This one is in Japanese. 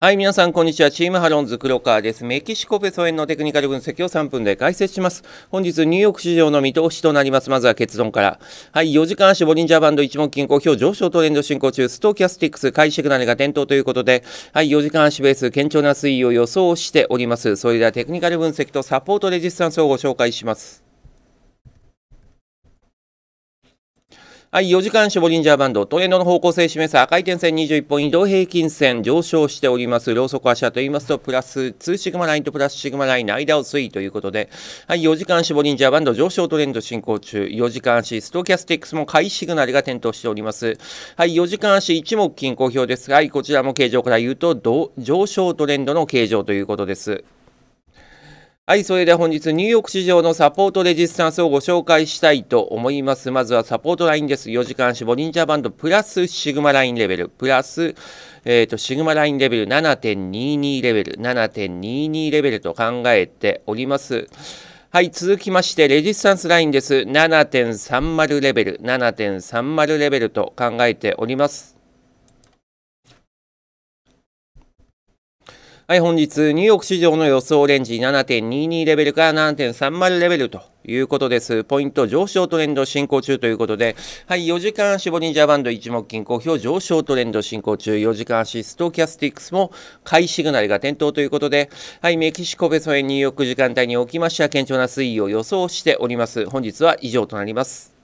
はい、皆さん、こんにちは。チームハロンズ黒川です。メキシコペソ円のテクニカル分析を3分で解説します。本日、ニューヨーク市場の見通しとなります。まずは結論から。はい、4時間足ボリンジャーバンド一目均衡表上昇トレンド進行中、ストーキャスティックスシグナルが点灯ということで、はい、4時間足ベース、堅調な推移を予想しております。それではテクニカル分析とサポートレジスタンスをご紹介します。はい、4時間絞りんジャーバンド、トレンドの方向性を示す赤い点線21本移動平均線上昇しております。ローソク足はと言いますと、プラス2シグマラインとプラスシグマラインの間を推移ということで、はい、4時間絞りんジャーバンド上昇トレンド進行中、4時間足、ストキャスティックスも買いシグナルが点灯しております。はい、4時間足一目均衡表ですが、はい、こちらも形状から言うと、上昇トレンドの形状ということです。はい、それでは本日ニューヨーク市場のサポートレジスタンスをご紹介したいと思います。まずはサポートラインです。4時間足ボリンジャーバンドプラスシグマラインレベルプラス、えーとシグマラインレベル7.22レベル7.22レベルと考えております。はい、続きまして、レジスタンスラインです。7.30レベル、7.30レベルと考えております。はい、本日、ニューヨーク市場の予想レンジ7.22レベルから7.30レベルということです。ポイント上昇トレンド進行中ということで、はい、4時間足ボリンジャーバンド一目均衡表上昇トレンド進行中、4時間足ストキャスティックスも買いシグナルが点灯ということで、はい、メキシコペソン、ニューヨーク時間帯におきましては、堅調な推移を予想しております。本日は以上となります。